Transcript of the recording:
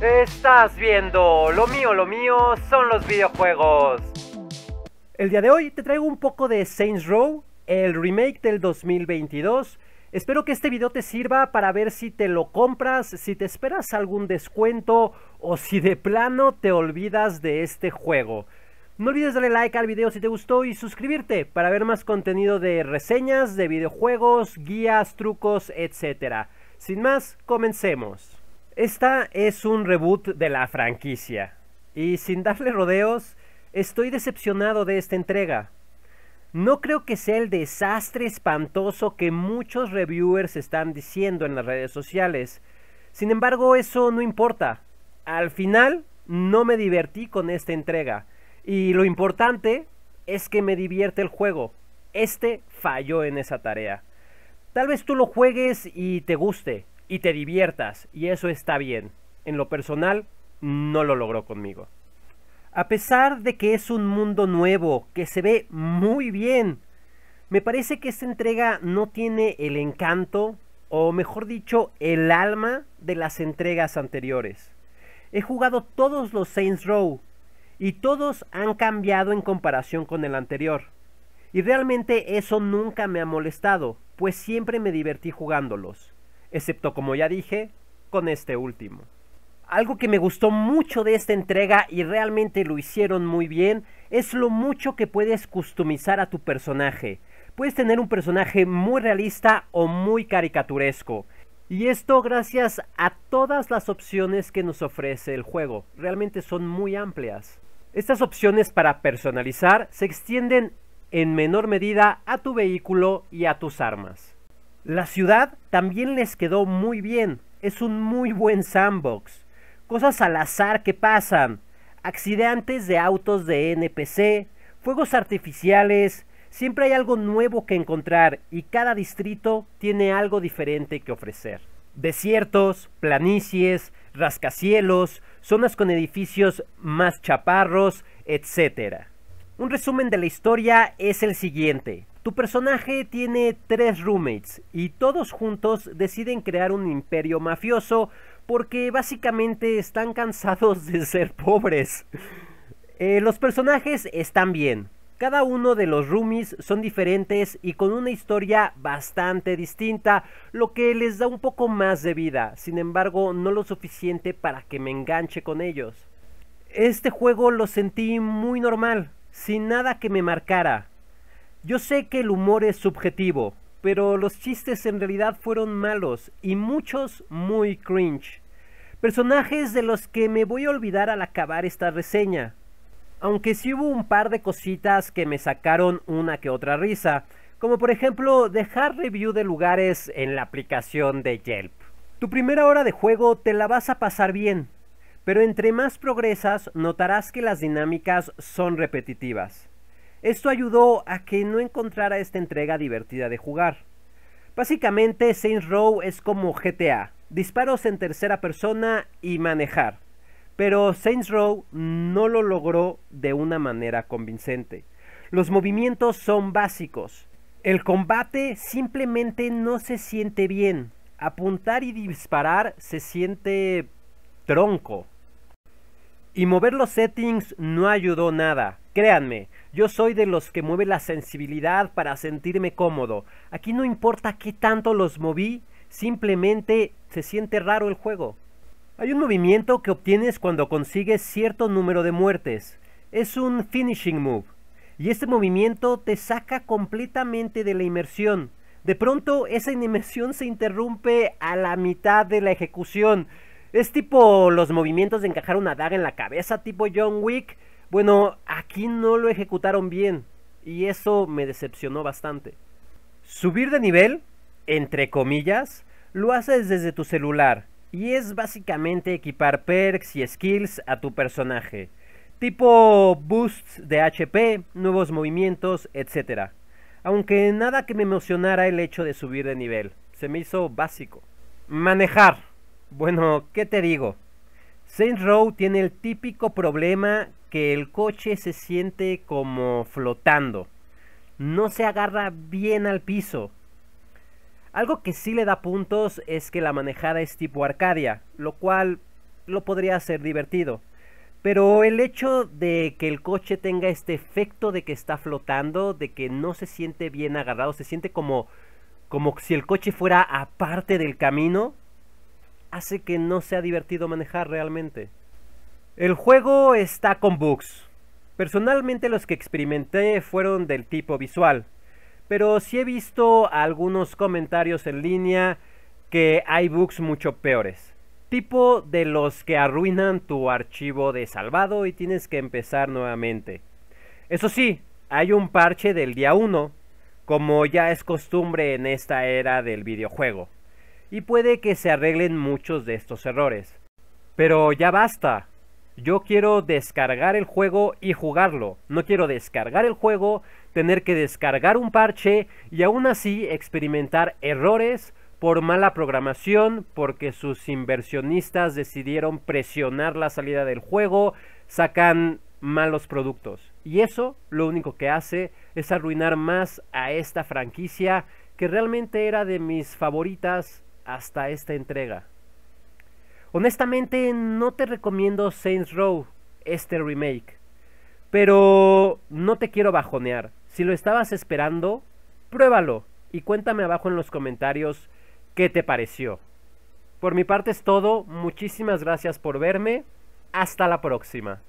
Estás viendo, lo mío, lo mío son los videojuegos. El día de hoy te traigo un poco de Saints Row, el remake del 2022. Espero que este video te sirva para ver si te lo compras, si te esperas algún descuento o si de plano te olvidas de este juego. No olvides darle like al video si te gustó y suscribirte para ver más contenido de reseñas, de videojuegos, guías, trucos, etc. Sin más, comencemos. Esta es un reboot de la franquicia. Y sin darle rodeos, estoy decepcionado de esta entrega. No creo que sea el desastre espantoso que muchos reviewers están diciendo en las redes sociales. Sin embargo, eso no importa. Al final, no me divertí con esta entrega. Y lo importante es que me divierte el juego. Este falló en esa tarea. Tal vez tú lo juegues y te guste y te diviertas, y eso está bien. En lo personal, no lo logró conmigo. A pesar de que es un mundo nuevo, que se ve muy bien, me parece que esta entrega no tiene el encanto, o mejor dicho, el alma de las entregas anteriores. He jugado todos los Saints Row, y todos han cambiado en comparación con el anterior. Y realmente eso nunca me ha molestado, pues siempre me divertí jugándolos excepto como ya dije, con este último. Algo que me gustó mucho de esta entrega y realmente lo hicieron muy bien es lo mucho que puedes customizar a tu personaje. Puedes tener un personaje muy realista o muy caricaturesco. Y esto gracias a todas las opciones que nos ofrece el juego. Realmente son muy amplias. Estas opciones para personalizar se extienden en menor medida a tu vehículo y a tus armas. La ciudad también les quedó muy bien, es un muy buen sandbox. Cosas al azar que pasan, accidentes de autos de NPC, fuegos artificiales, siempre hay algo nuevo que encontrar y cada distrito tiene algo diferente que ofrecer. Desiertos, planicies, rascacielos, zonas con edificios más chaparros, etc. Un resumen de la historia es el siguiente. Su personaje tiene tres roommates y todos juntos deciden crear un imperio mafioso porque básicamente están cansados de ser pobres. Eh, los personajes están bien. Cada uno de los roomies son diferentes y con una historia bastante distinta, lo que les da un poco más de vida, sin embargo no lo suficiente para que me enganche con ellos. Este juego lo sentí muy normal, sin nada que me marcara. Yo sé que el humor es subjetivo, pero los chistes en realidad fueron malos y muchos muy cringe. Personajes de los que me voy a olvidar al acabar esta reseña. Aunque sí hubo un par de cositas que me sacaron una que otra risa, como por ejemplo dejar review de lugares en la aplicación de Yelp. Tu primera hora de juego te la vas a pasar bien, pero entre más progresas notarás que las dinámicas son repetitivas. Esto ayudó a que no encontrara esta entrega divertida de jugar. Básicamente, Saints Row es como GTA, disparos en tercera persona y manejar. Pero Saints Row no lo logró de una manera convincente. Los movimientos son básicos. El combate simplemente no se siente bien. Apuntar y disparar se siente tronco. Y mover los settings no ayudó nada. Créanme, yo soy de los que mueve la sensibilidad para sentirme cómodo. Aquí no importa qué tanto los moví, simplemente se siente raro el juego. Hay un movimiento que obtienes cuando consigues cierto número de muertes. Es un finishing move. Y este movimiento te saca completamente de la inmersión. De pronto esa inmersión se interrumpe a la mitad de la ejecución es tipo los movimientos de encajar una daga en la cabeza, tipo John Wick. Bueno, aquí no lo ejecutaron bien. Y eso me decepcionó bastante. Subir de nivel, entre comillas, lo haces desde tu celular. Y es básicamente equipar perks y skills a tu personaje. Tipo boosts de HP, nuevos movimientos, etc. Aunque nada que me emocionara el hecho de subir de nivel. Se me hizo básico. Manejar. Bueno, ¿qué te digo? Saint Row tiene el típico problema que el coche se siente como flotando. No se agarra bien al piso. Algo que sí le da puntos es que la manejada es tipo Arcadia, lo cual lo podría hacer divertido. Pero el hecho de que el coche tenga este efecto de que está flotando, de que no se siente bien agarrado, se siente como, como si el coche fuera aparte del camino, hace que no sea divertido manejar realmente. El juego está con bugs. Personalmente los que experimenté fueron del tipo visual, pero sí he visto algunos comentarios en línea que hay bugs mucho peores. Tipo de los que arruinan tu archivo de salvado y tienes que empezar nuevamente. Eso sí, hay un parche del día 1, como ya es costumbre en esta era del videojuego y puede que se arreglen muchos de estos errores. Pero ya basta. Yo quiero descargar el juego y jugarlo. No quiero descargar el juego, tener que descargar un parche y aún así experimentar errores por mala programación, porque sus inversionistas decidieron presionar la salida del juego, sacan malos productos. Y eso lo único que hace es arruinar más a esta franquicia que realmente era de mis favoritas hasta esta entrega. Honestamente no te recomiendo Saints Row, este remake, pero no te quiero bajonear. Si lo estabas esperando, pruébalo y cuéntame abajo en los comentarios qué te pareció. Por mi parte es todo, muchísimas gracias por verme, hasta la próxima.